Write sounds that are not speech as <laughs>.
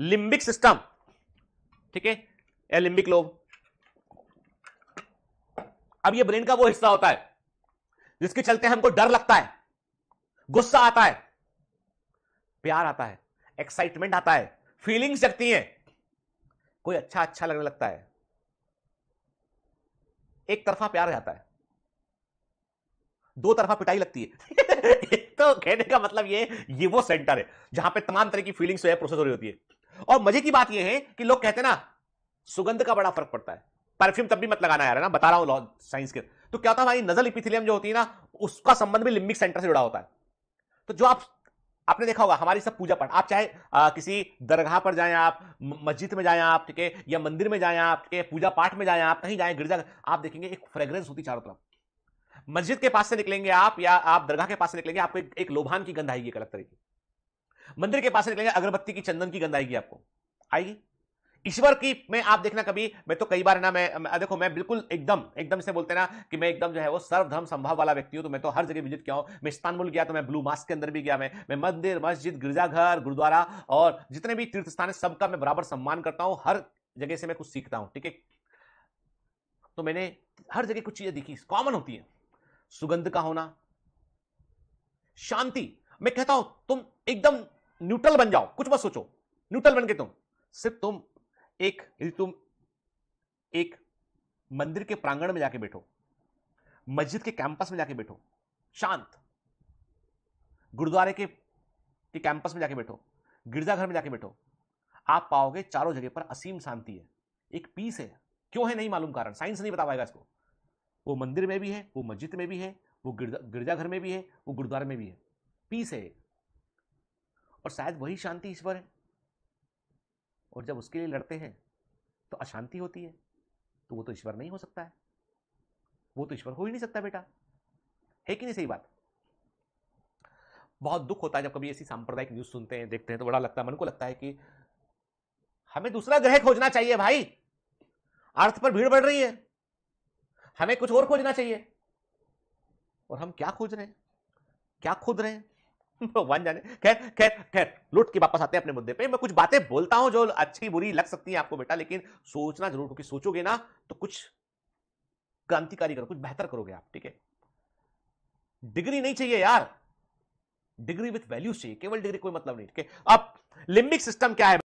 limbic system ठीक है या लिंबिक लोब अब ये ब्रेन का वो हिस्सा होता है जिसके चलते हमको डर लगता है गुस्सा आता है प्यार आता है एक्साइटमेंट आता है फीलिंग्स जगती हैं कोई अच्छा अच्छा लगने लगता है एक तरफा प्यार जाता है दो तरफा पिटाई लगती है <laughs> तो कहने का मतलब ये ये वो सेंटर है जहां पे तमाम तरह की फीलिंग्स जो है प्रोसेस हो रही होती है और मजे की बात यह है कि लोग कहते ना सुगंध का बड़ा फर्क पड़ता है परफ्यूम तब भी मत लगाना यार ना बता रहा हूं साइंस के तो क्या होता है हमारी नजल इपिथिलियम जो होती है ना उसका संबंध भी लिम्बिक सेंटर से जुड़ा होता है तो जो आप आपने देखा होगा हमारी सब पूजा पाठ आप चाहे आ, किसी दरगाह पर जाएं आप मस्जिद में जाएं आप ठीक है या मंदिर में जाएं आप ठीक है पूजा पाठ में जाएं आप कहीं जाएं गिरजा आप देखेंगे एक फ्रेग्रेंस होती चारों तरफ मस्जिद के पास से निकलेंगे आप या आप दरगाह के पास से निकलेंगे आपको एक, एक लोभान की गंध आएगी एक अलग तरीके मंदिर के पास निकलेंगे अगरबत्ती की चंदन की गंध आएगी आपको आएगी ईश्वर की मैं आप देखना कभी मैं तो कई बार ना मैं देखो मैं बिल्कुल एकदम एकदम से बोलते ना कि मैं एकदम जो है वो सर्वधर्म संभव वाला व्यक्ति हूँ तो मैं तो हर जगह विजिट किया हूँ मैं इस्तानबुल गया तो मैं ब्लू मास्क के अंदर भी गया मैं मैं मंदिर मस्जिद गिरजाघर गुरुद्वारा और जितने भी तीर्थ स्थान है सबका मैं बराबर सम्मान करता हूँ हर जगह से मैं कुछ सीखता हूँ ठीक है तो मैंने हर जगह कुछ चीज़ें देखी कॉमन होती है सुगंध का होना शांति मैं कहता हूं तुम एकदम न्यूट्रल बन जाओ कुछ मत सोचो न्यूट्रल बन के तुम सिर्फ तुम एक यदि तुम एक मंदिर के प्रांगण में जाके बैठो मस्जिद के कैंपस में जाके बैठो शांत गुरुद्वारे के, के कैंपस में जाके बैठो गिरजाघर में जाके बैठो आप पाओगे चारों जगह पर असीम शांति है एक पीस है क्यों है नहीं मालूम कारण साइंस नहीं बता पाएगा इसको वो मंदिर में भी है वो मस्जिद में भी है वो गिरजा गिरजाघर में भी है वो गुरुद्वारे में भी है पीस है और शायद वही शांति ईश्वर है और जब उसके लिए लड़ते हैं तो अशांति होती है तो वो तो ईश्वर नहीं हो सकता है वो तो ईश्वर हो ही नहीं सकता बेटा है कि नहीं सही बात बहुत दुख होता है जब कभी ऐसी सांप्रदायिक न्यूज सुनते हैं देखते हैं तो बड़ा लगता है मन को लगता है कि हमें दूसरा ग्रह खोजना चाहिए भाई अर्थ पर भीड़ बढ़ रही है हमें कुछ और खोजना चाहिए और हम क्या खोज रहे हैं क्या खोद रहे हैं <laughs> भगवान जाने खैर खैर खैर लुट के वापस आते हैं अपने मुद्दे पे मैं कुछ बातें बोलता हूं जो अच्छी बुरी लग सकती है आपको बेटा लेकिन सोचना जरूर क्योंकि सोचोगे ना तो कुछ क्रांतिकारी करो कुछ बेहतर करोगे आप ठीक है डिग्री नहीं चाहिए यार डिग्री विथ वैल्यूज चाहिए केवल डिग्री कोई मतलब नहीं ठीक है अब लिम्बिक सिस्टम क्या है